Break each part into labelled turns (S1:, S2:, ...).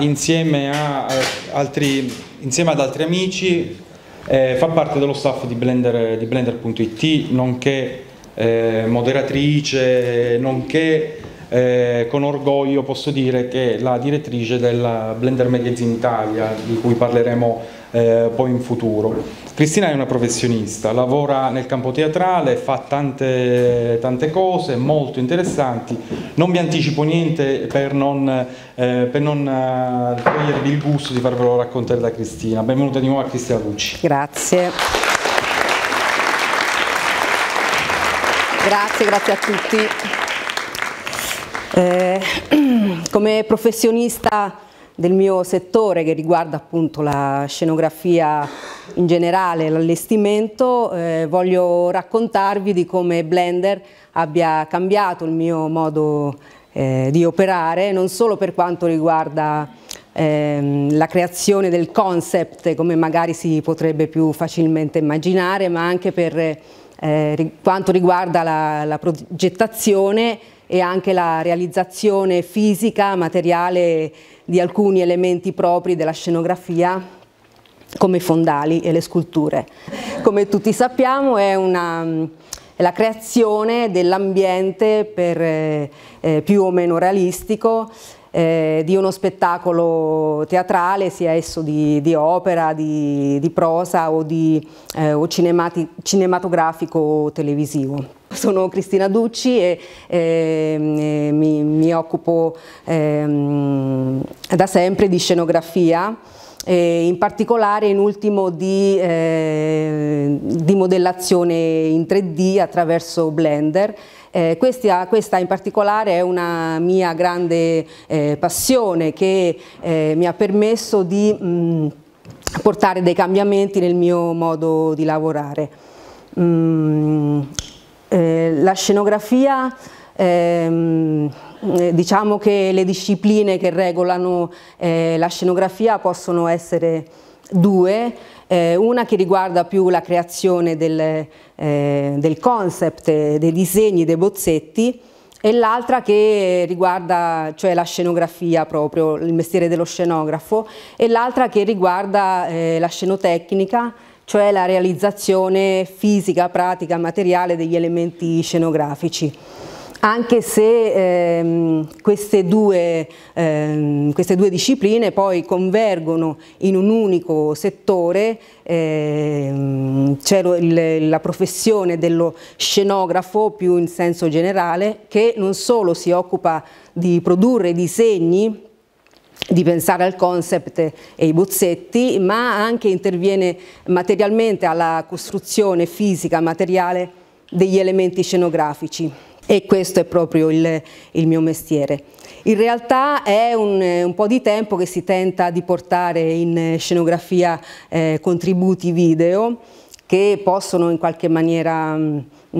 S1: insieme, a, eh, altri, insieme ad altri amici eh, fa parte dello staff di Blender.it, Blender nonché eh, moderatrice, nonché eh, con orgoglio posso dire che la direttrice della Blender Magazine Italia, di cui parleremo eh, poi in futuro. Cristina è una professionista, lavora nel campo teatrale, fa tante, tante cose molto interessanti, non vi anticipo niente per non, eh, per non eh, togliervi il gusto di farvelo raccontare da Cristina. Benvenuta di nuovo a Cristina Lucci. Grazie. Grazie, grazie a tutti. Eh, come professionista del mio settore che riguarda appunto la scenografia in generale, l'allestimento, eh, voglio raccontarvi di come Blender abbia cambiato il mio modo eh, di operare, non solo per quanto riguarda ehm, la creazione del concept, come magari si potrebbe più facilmente immaginare, ma anche per eh, quanto riguarda la, la progettazione e anche la realizzazione fisica, materiale di alcuni elementi propri della scenografia come i fondali e le sculture. Come tutti sappiamo è, una, è la creazione dell'ambiente eh, eh, più o meno realistico eh, di uno spettacolo teatrale, sia esso di, di opera, di, di, prosa o, di, eh, o cinematografico o televisivo. Sono Cristina Ducci e, ehm, e mi, mi, occupo ehm, da sempre di scenografia e in particolare in ultimo di, eh, di modellazione in 3D attraverso Blender eh, questa, questa, in particolare è una mia grande eh, passione che eh, mi ha permesso di mh, mm, portare dei cambiamenti nel mio modo di lavorare. Mm, eh, la scenografia ehm, eh, diciamo che le discipline che regolano eh, la scenografia possono essere due eh, una che riguarda più la creazione del, eh, del concept, dei disegni, dei bozzetti e l'altra che riguarda cioè la scenografia proprio, il mestiere dello scenografo e l'altra che riguarda eh, la scenotecnica cioè la realizzazione fisica, pratica, materiale degli elementi scenografici anche se ehm, queste, due, ehm, queste, due, discipline poi convergono in un unico settore, ehm, c'è la professione dello scenografo più in senso generale che non solo si occupa di produrre disegni di pensare al concept e ai bozzetti, ma anche interviene materialmente alla costruzione fisica, materiale degli elementi scenografici e questo è proprio il, il mio mestiere. In realtà è un, un, po' di tempo che si tenta di portare in scenografia eh, contributi video che possono in qualche maniera mh, mm,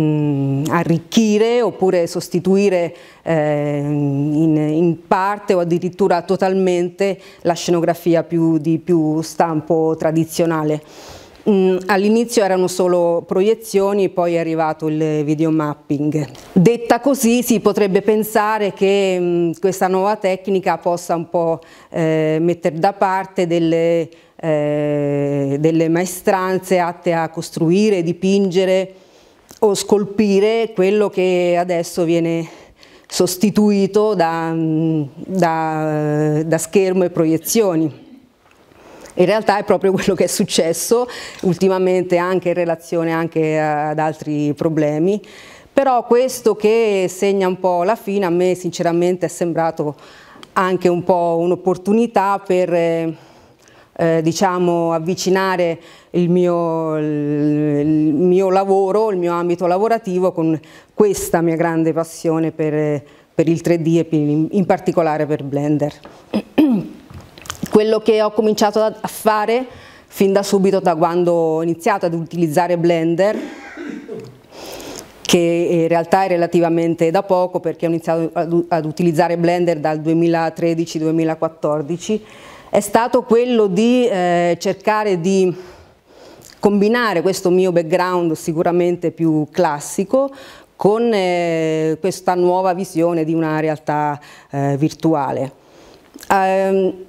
S1: mm, arricchire oppure sostituire eh, in, in, parte o addirittura totalmente la scenografia più, di più stampo tradizionale. Mm, all'inizio erano solo proiezioni, poi è arrivato il videomapping. Detta così si potrebbe pensare che mm, questa nuova tecnica possa un po' eh, mettere da parte delle, eh, delle maestranze atte a costruire, dipingere o scolpire quello che adesso viene sostituito da, mm, da, eh, da schermo e proiezioni. In realtà è proprio quello che è successo ultimamente anche in relazione anche ad altri problemi, però questo che segna un po' la fine a me sinceramente è sembrato anche un po' un'opportunità per eh, eh diciamo, avvicinare il mio, il mio, lavoro, il mio ambito lavorativo con questa mia grande passione per, per il 3D e in particolare per Blender. Quello che ho cominciato a fare fin da subito da quando ho iniziato ad utilizzare Blender che in realtà è relativamente da poco perché ho iniziato ad, utilizzare Blender dal 2013-2014 è stato quello di eh, cercare di combinare questo mio background sicuramente più classico con eh, questa nuova visione di una realtà eh, virtuale. Um,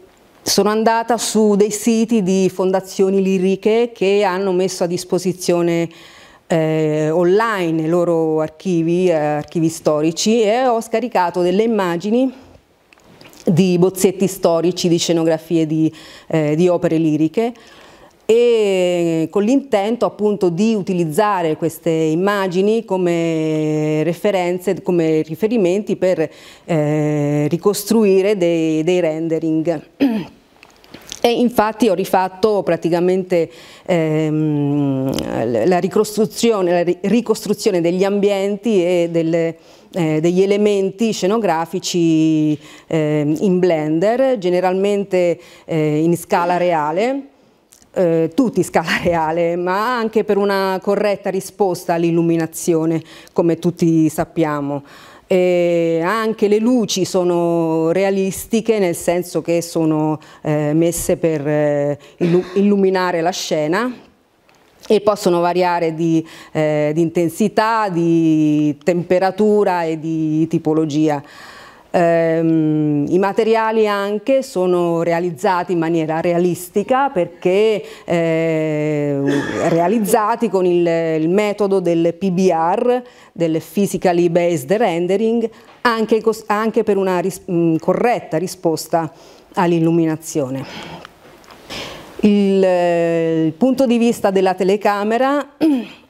S1: sono andata su dei siti di fondazioni liriche che hanno messo a disposizione eh, online i loro archivi, eh, archivi storici e ho scaricato delle immagini di bozzetti storici, di scenografie di, eh, di opere liriche e con l'intento appunto di utilizzare queste immagini come referenze, come riferimenti per eh, ricostruire dei, dei rendering. E infatti ho rifatto praticamente ehm, la, ricostruzione, la, ricostruzione, degli ambienti e delle, eh, degli elementi scenografici eh, in Blender, generalmente eh, in scala reale, eh, tutti in scala reale, ma anche per una corretta risposta all'illuminazione, come tutti sappiamo. E anche le luci sono realistiche nel senso che sono eh, messe per eh, illuminare la scena e possono variare di, eh, di intensità, di temperatura e di tipologia. Ehm, I materiali anche sono realizzati in maniera realistica perché eh, realizzati con il, il metodo del PBR, del Physically Based Rendering, anche, anche per una ris mh, mm, corretta risposta all'illuminazione. Il, eh, il, punto di vista della telecamera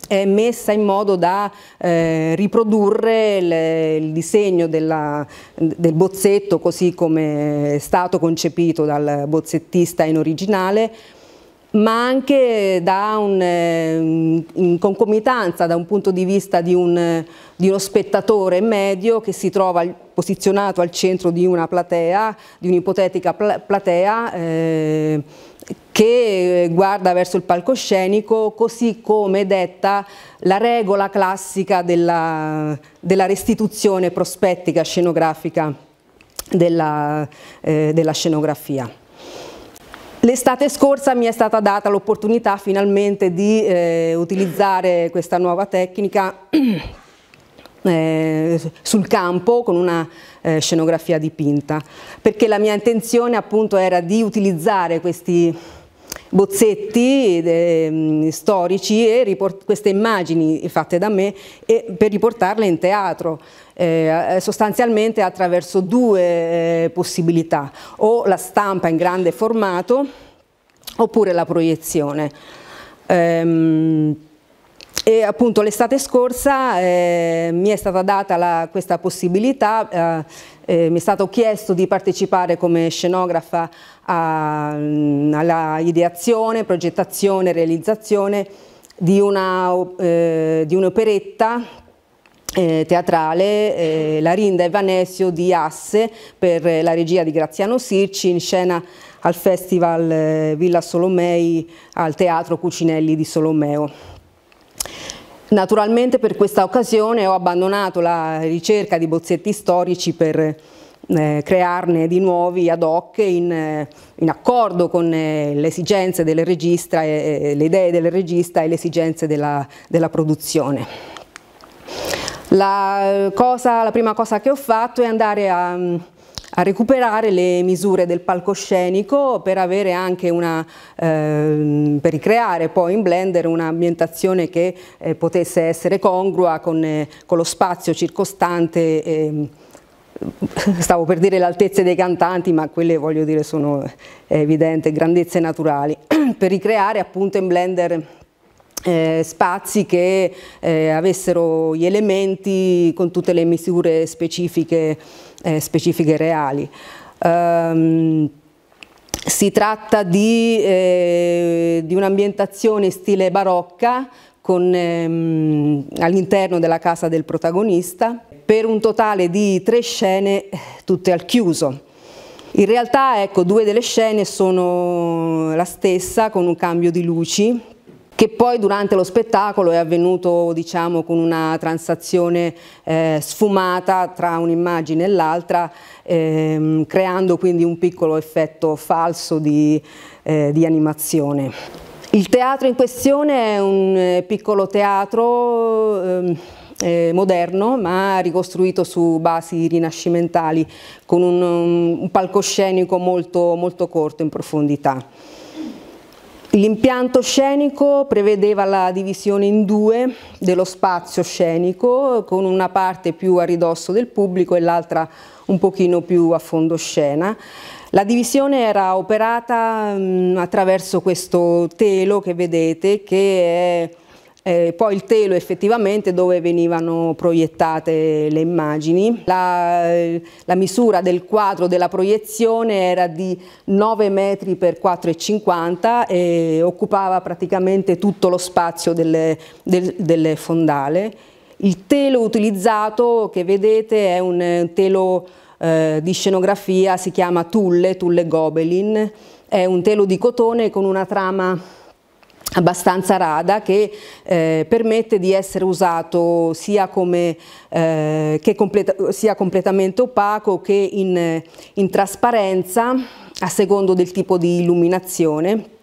S1: è messa in modo da eh, riprodurre le, il disegno della, del bozzetto così come è stato concepito dal bozzettista in originale ma anche da un, eh, in concomitanza da un punto di vista di, un, di uno spettatore medio che si trova posizionato al centro di una platea, di un'ipotetica platea eh, che eh, guarda verso il palcoscenico così come detta la regola classica della, della restituzione prospettica scenografica della, eh, della scenografia. L'estate scorsa mi è stata data l'opportunità finalmente di eh, utilizzare questa nuova tecnica eh, sul campo con una eh, scenografia dipinta, perché la mia intenzione appunto era di utilizzare questi bozzetti eh, storici e queste immagini fatte da me per riportarle in teatro. Eh, sostanzialmente attraverso due eh, possibilità, o la stampa in grande formato oppure la proiezione. Ehm, e appunto l'estate scorsa eh, mi è stata data la, questa possibilità, eh, eh mi è stato chiesto di partecipare come scenografa a, mm, alla ideazione, progettazione, realizzazione eh, di un'operetta eh, teatrale eh, La Rinda e Vanesio di Asse per la regia di Graziano Sirci in scena al Festival eh, Villa Solomei al Teatro Cucinelli di Solomeo. Naturalmente per questa occasione ho abbandonato la ricerca di bozzetti storici per eh, crearne di nuovi ad hoc in, eh, in accordo con eh, le esigenze del regista, e, le idee del regista e le esigenze della, della produzione. La, eh, cosa, la, prima cosa che ho fatto è andare a a recuperare le misure del palcoscenico per, avere anche una, eh, per ricreare poi in Blender un'ambientazione che eh, potesse essere congrua con, eh, con lo spazio circostante ehm, stavo per dire l'altezza dei cantanti, ma quelle voglio dire sono eh, evidenti, grandezze naturali, per ricreare appunto in Blender eh, spazi che eh, avessero gli elementi con tutte le misure specifiche eh, specifiche reali. Um, si tratta di, eh, di un'ambientazione stile barocca ehm, all'interno della casa del protagonista per un totale di tre scene tutte al chiuso. In realtà ecco, due delle scene sono la stessa con un cambio di luci che poi durante lo spettacolo è avvenuto diciamo, con una transazione eh, sfumata tra un'immagine e l'altra, ehm, creando quindi un piccolo effetto falso di, eh, di animazione. Il teatro in questione è un eh, piccolo teatro ehm, eh, moderno ma ricostruito su basi rinascimentali con un, un palcoscenico molto, molto corto in profondità. L'impianto scenico prevedeva la divisione in due dello spazio scenico, con una parte più a ridosso del pubblico e l'altra un pochino più a fondo scena. La divisione era operata mh, mm, attraverso questo telo che vedete, che è eh, poi il telo effettivamente dove venivano proiettate le immagini. La, la misura del quadro della proiezione era di 9 metri per 4,50 e occupava praticamente tutto lo spazio del, del, del fondale. Il telo utilizzato che vedete è un eh, telo eh, di scenografia, si chiama Tulle, Tulle Gobelin, è un telo di cotone con una trama abbastanza rada che eh, permette di essere usato sia, come, eh, completa, sia completamente opaco che in, in trasparenza a secondo del tipo di illuminazione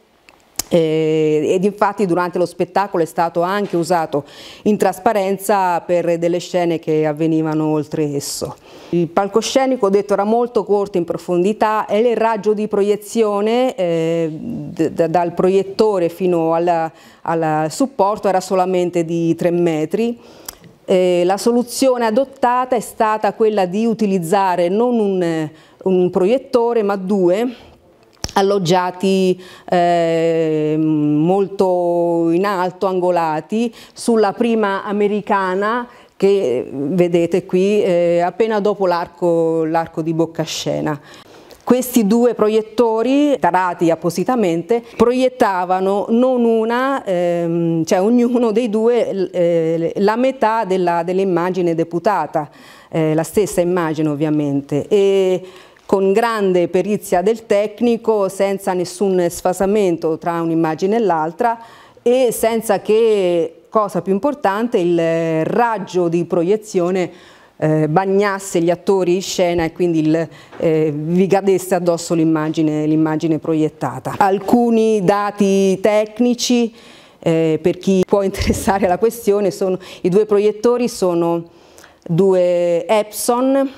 S1: eh, ed infatti durante lo spettacolo è stato anche usato in trasparenza per delle scene che avvenivano oltre esso. Il palcoscenico, ho detto, era molto corto in profondità e il raggio di proiezione eh, dal proiettore fino al, supporto era solamente di 3 metri. Eh, la soluzione adottata è stata quella di utilizzare non un, un proiettore ma due alloggiati eh, molto in alto, angolati, sulla prima americana che vedete qui eh, appena dopo l'arco di Boccascena. Questi due proiettori, tarati appositamente, proiettavano non una, ehm, cioè ognuno dei due, eh, la metà dell'immagine dell deputata, eh, la stessa immagine ovviamente. E con grande perizia del tecnico, senza nessun sfasamento tra un'immagine e l'altra e senza che, cosa più importante, il eh, raggio di proiezione eh, bagnasse gli attori in scena e quindi il, eh, vi cadesse addosso l'immagine proiettata. Alcuni dati tecnici eh, per chi può interessare alla questione sono i due proiettori sono due Epson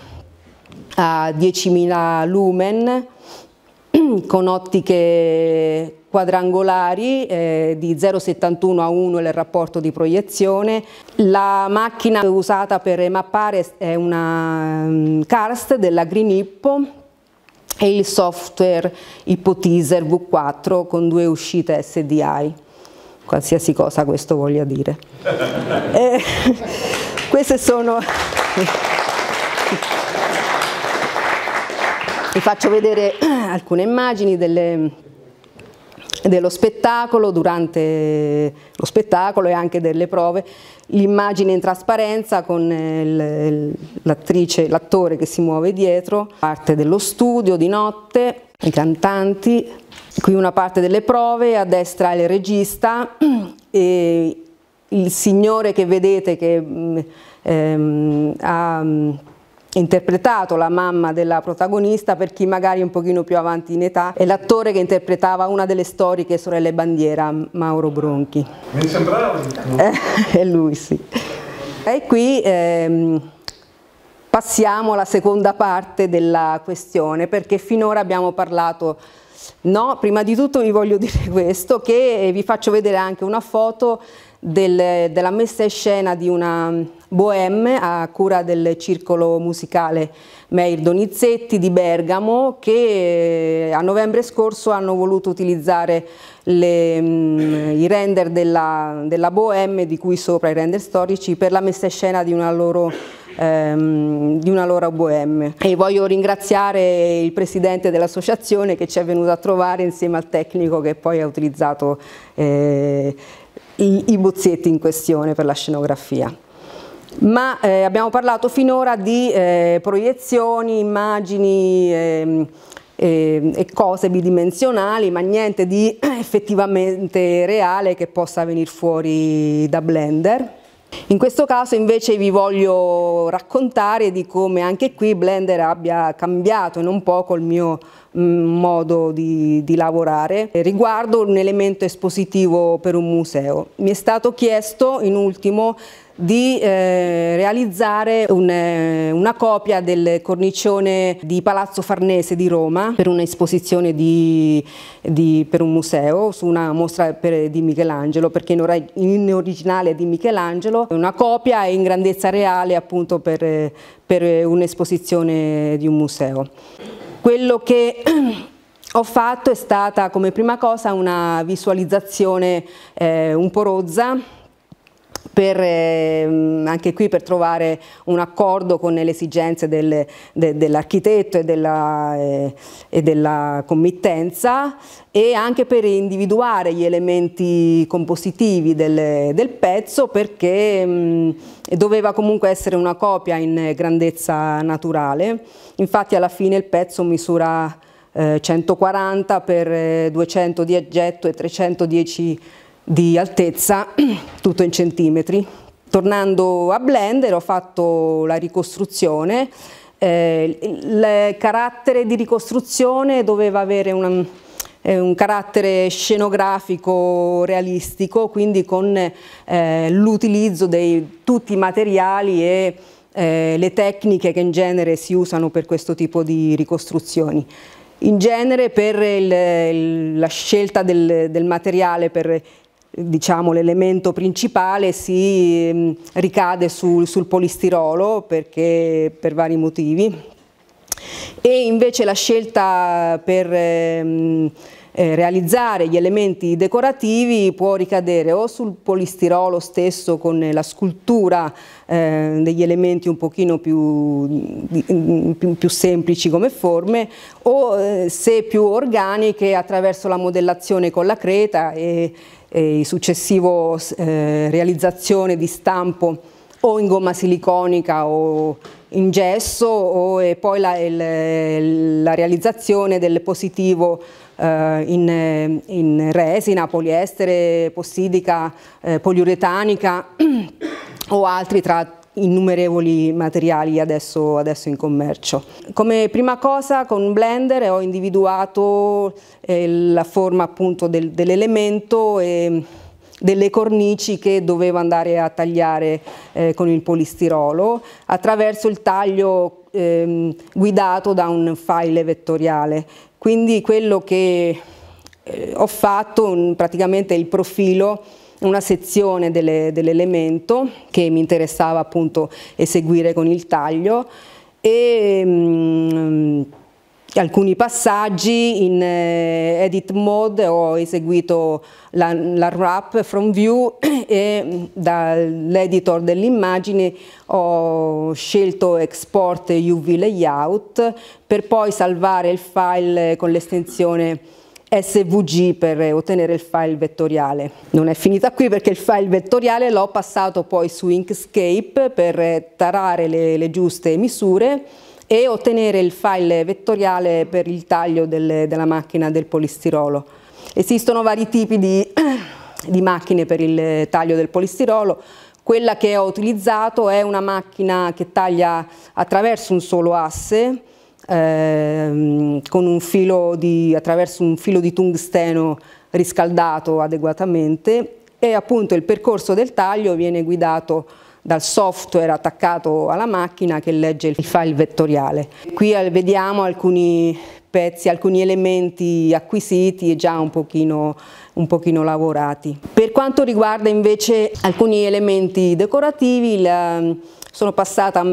S1: a 10.000 lumen con ottiche quadrangolari eh, di 0,71 a 1 nel rapporto di proiezione. La macchina usata per mappare è una mm, Karst della Green Hippo e il software Hypoteaser V4 con due uscite SDI, qualsiasi cosa questo voglia dire. eh, queste sono... vi faccio vedere alcune immagini delle, dello spettacolo durante lo spettacolo e anche delle prove l'immagine in trasparenza con eh, l'attrice, l'attore che si muove dietro parte dello studio di notte i cantanti qui una parte delle prove a destra il regista e il signore che vedete che mm, ehm, ha mm, interpretato la mamma della protagonista per chi magari un pochino più avanti in età è l'attore che interpretava una delle storiche sorelle bandiera Mauro Bronchi mi sembrava eh, è lui sì e qui ehm, passiamo alla seconda parte della questione perché finora abbiamo parlato No, prima di tutto vi voglio dire questo, che vi faccio vedere anche una foto del, della messa in scena di una bohème a cura del circolo musicale Meir Donizetti di Bergamo che eh, a novembre scorso hanno voluto utilizzare le, mm, i render della, della bohème di cui sopra i render storici per la messa in scena di una loro ehm, di una loro bohème. E voglio ringraziare il presidente dell'associazione che ci è venuto a trovare insieme al tecnico che poi ha utilizzato eh, i, i bozzetti in questione per la scenografia ma eh, abbiamo parlato finora di eh, proiezioni, immagini eh, e cose bidimensionali, ma niente di effettivamente reale che possa venire fuori da Blender. In questo caso invece vi voglio raccontare di come anche qui Blender abbia cambiato in un poco il mio modo di, di lavorare riguardo un elemento espositivo per un museo. Mi è stato chiesto in ultimo di eh, realizzare un, eh, una copia del cornicione di Palazzo Farnese di Roma per un'esposizione per un museo su una mostra per, di Michelangelo perché in, or in, originale è di Michelangelo una copia in grandezza reale appunto per, per un'esposizione di un museo. Quello che ho fatto è stata come prima cosa una visualizzazione eh, un po' rozza per, ehm, anche qui per trovare un accordo con le esigenze del, de, dell'architetto e, eh, e della, committenza e anche per individuare gli elementi compositivi del, del pezzo perché mh, doveva comunque essere una copia in grandezza naturale. Infatti alla fine il pezzo misura eh, 140 x 200 di aggetto e 310 di di altezza, tutto in centimetri. Tornando a Blender ho fatto la ricostruzione, eh, il carattere di ricostruzione doveva avere una, eh, un carattere scenografico realistico, quindi con eh, l'utilizzo di tutti i materiali e eh, le tecniche che in genere si usano per questo tipo di ricostruzioni. In genere per il, la scelta del, del materiale per diciamo, l'elemento principale si mm, ricade sul, sul polistirolo perché, per vari motivi e invece la scelta per ehm, eh, realizzare gli elementi decorativi può ricadere o sul polistirolo stesso con la scultura eh, degli elementi un pochino più, mm, più, più semplici come forme o eh, se più organiche attraverso la modellazione con la creta e, eh, successivo eh, realizzazione di stampo o in gomma siliconica o in gesso o, e poi la, il, la, realizzazione del positivo eh, in, in, resina, poliestere, possidica, eh, poliuretanica o altri tratti innumerevoli materiali adesso, adesso, in commercio. Come prima cosa con un blender ho individuato eh, la forma appunto del, dell'elemento e delle cornici che dovevo andare a tagliare eh, con il polistirolo attraverso il taglio eh, guidato da un file vettoriale. Quindi quello che eh, ho fatto praticamente il profilo una sezione dell'elemento che mi interessava appunto eseguire con il taglio e mm, alcuni passaggi in eh, edit mode ho eseguito la, la wrap from view e dall'editor dell'immagine ho scelto export UV layout per poi salvare il file con l'estensione SVG per ottenere il file vettoriale. Non è finita qui perché il file vettoriale l'ho passato poi su Inkscape per tarare le, le giuste misure e ottenere il file vettoriale per il taglio del, della macchina del polistirolo. Esistono vari tipi di, di, macchine per il taglio del polistirolo, quella che ho utilizzato è una macchina che taglia attraverso un solo asse, ehm, un di, attraverso un filo di tungsteno riscaldato adeguatamente e appunto il percorso del taglio viene guidato dal software attaccato alla macchina che legge il file vettoriale. Qui eh, vediamo alcuni pezzi, alcuni elementi acquisiti e già un pochino, un pochino lavorati. Per quanto riguarda invece alcuni elementi decorativi, la, sono passata a,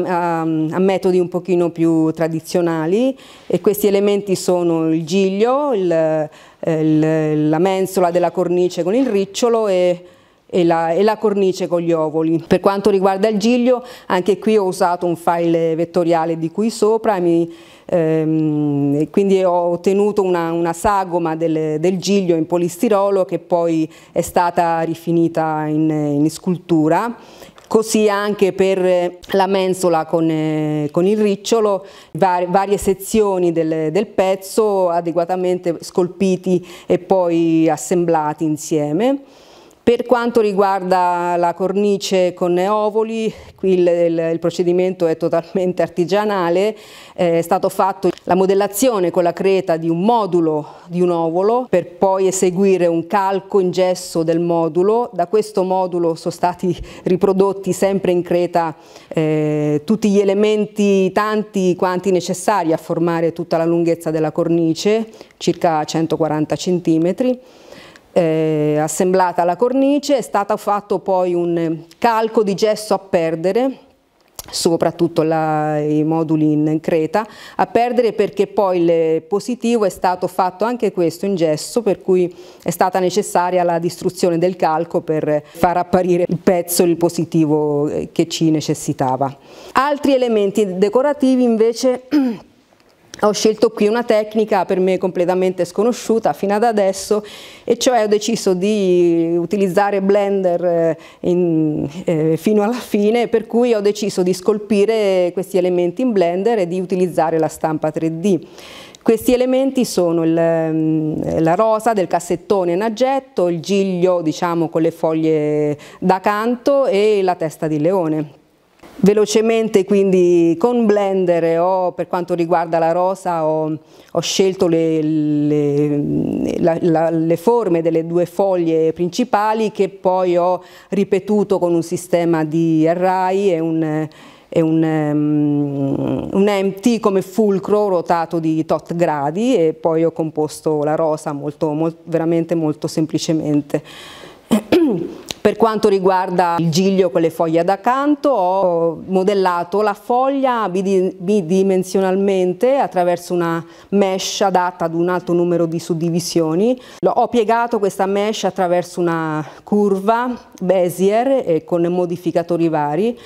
S1: mm, a, a metodi un pochino più tradizionali e questi elementi sono il giglio, il, eh, il, la mensola della cornice con il ricciolo e e la, e la, cornice con gli ovoli. Per quanto riguarda il giglio, anche qui ho usato un file vettoriale di qui sopra, mi, ehm, quindi ho ottenuto una, una sagoma del, del, giglio in polistirolo che poi è stata rifinita in, in scultura così anche per eh, la mensola con, eh, con il ricciolo, var varie sezioni del, del, pezzo adeguatamente scolpiti e poi assemblati insieme. Per quanto riguarda la cornice con neovoli, qui il, il, il procedimento è totalmente artigianale, eh, è stato fatto la modellazione con la creta di un modulo di un ovolo per poi eseguire un calco in gesso del modulo, da questo modulo sono stati riprodotti sempre in creta eh, tutti gli elementi tanti quanti necessari a formare tutta la lunghezza della cornice, circa 140 cm eh, assemblata la cornice, è stato fatto poi un calco di gesso a perdere soprattutto la, i moduli in creta, a perdere perché poi il positivo è stato fatto anche questo in gesso, per cui è stata necessaria la distruzione del calco per far apparire il pezzo, il positivo che ci necessitava. Altri elementi decorativi invece ho scelto qui una tecnica per me completamente sconosciuta fino ad adesso e cioè ho deciso di utilizzare Blender eh, in, eh, fino alla fine per cui ho deciso di scolpire questi elementi in Blender e di utilizzare la stampa 3D. Questi elementi sono il, ehm, la rosa del cassettone in aggetto, il giglio diciamo, con le foglie da canto e la testa di leone. Velocemente quindi con Blender ho, per quanto riguarda la rosa ho, ho scelto le, le, la, la, le, forme delle due foglie principali che poi ho ripetuto con un sistema di array e un, e un, um, un empty come fulcro rotato di tot gradi e poi ho composto la rosa molto, molto, veramente molto semplicemente. Per quanto riguarda il giglio con le foglie da canto ho modellato la foglia bidimensionalmente attraverso una mesh adatta ad un alto numero di suddivisioni. Ho piegato questa mesh attraverso una curva Bézier con modificatori vari.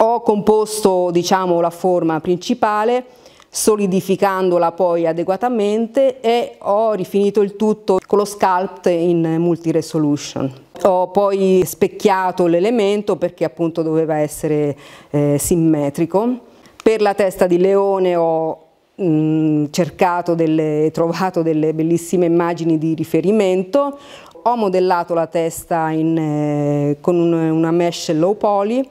S1: Ho composto diciamo, la forma principale solidificandola poi adeguatamente e ho rifinito il tutto con lo sculpt in multi-resolution. Ho poi specchiato l'elemento perché appunto doveva essere eh, simmetrico. Per la testa di leone ho mm, cercato delle, trovato delle bellissime immagini di riferimento, ho modellato la testa in, eh, con un, una mesh low poly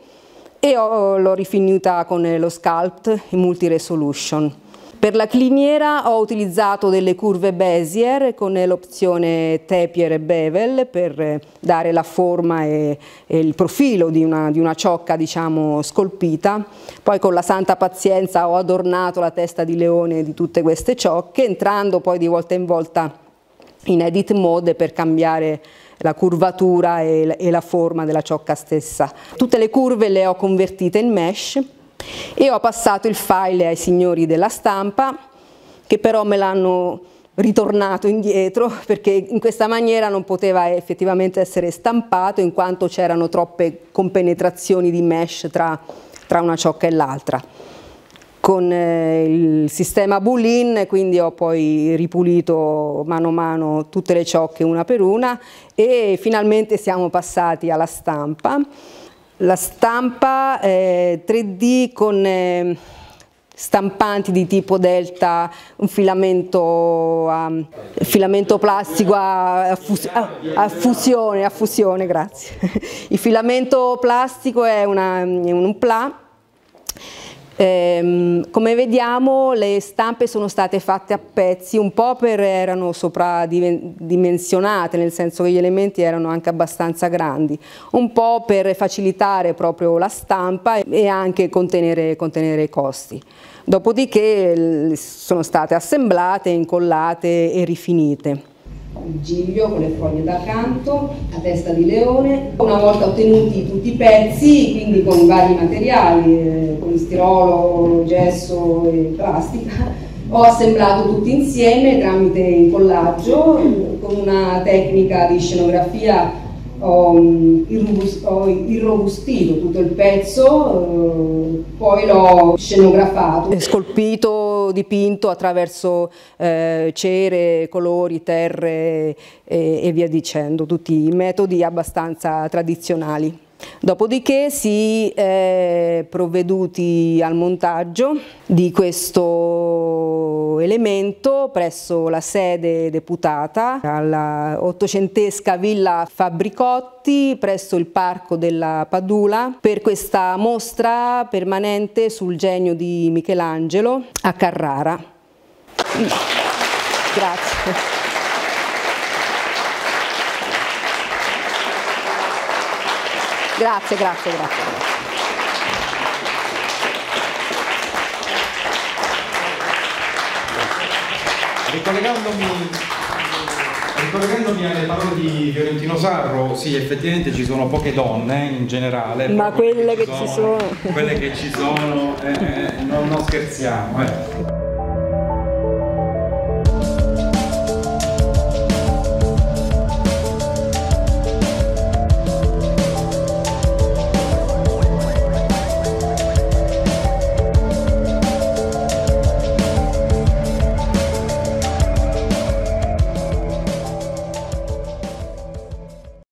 S1: e l'ho rifinita con eh, lo Sculpt in multi-resolution. Per la cliniera ho utilizzato delle curve Bezier con eh, l'opzione Tapier e Bevel per eh, dare la forma e, e il profilo di una, di una ciocca diciamo, scolpita. Poi con la santa pazienza ho adornato la testa di leone di tutte queste ciocche entrando poi di volta in volta in edit mode per cambiare la curvatura e la forma della ciocca stessa. Tutte le curve le ho convertite in mesh e ho passato il file ai signori della stampa che però me l'hanno ritornato indietro perché in questa maniera non poteva effettivamente essere stampato in quanto c'erano troppe compenetrazioni di mesh tra, tra una ciocca e l'altra con eh, il sistema Bullin, quindi ho poi ripulito mano a mano tutte le ciocche una per una e finalmente siamo passati alla stampa. La stampa eh, 3D con eh, stampanti di tipo delta, un filamento, a, ah, filamento plastico a, fus a, a, fusione, a fusione, grazie. Il filamento plastico è, una, è un pla Ehm, come vediamo le stampe sono state fatte a pezzi, un po' perché erano sopradimensionate, nel senso che gli elementi erano anche abbastanza grandi, un po' per facilitare proprio la stampa e anche contenere, contenere i costi. Dopodiché sono state assemblate, incollate e rifinite il giglio con le foglie da canto, a testa di leone, una volta ottenuti tutti i pezzi, quindi con vari materiali, eh, polistirolo, gesso e plastica, ho assemblato tutti insieme tramite incollaggio con una tecnica di scenografia ho, mm, irrobustito tutto il pezzo, eh, poi l'ho scenografato. Scolpito, dipinto attraverso eh, cere, colori, terre e, e via dicendo, tutti metodi abbastanza tradizionali. Dopodiché si è provveduti al montaggio di questo elemento presso la sede deputata alla ottocentesca Villa Fabbricotti presso il Parco della Padula per questa mostra permanente sul genio di Michelangelo a Carrara. Grazie. Grazie, grazie, grazie. ricollegandomi Ricollegandomi alle parole di Fiorentino Sarro, sì, effettivamente ci sono poche donne eh, in generale. Ma quelle che ci sono. Che ci sono quelle che ci sono, eh, eh non, non scherziamo. Eh.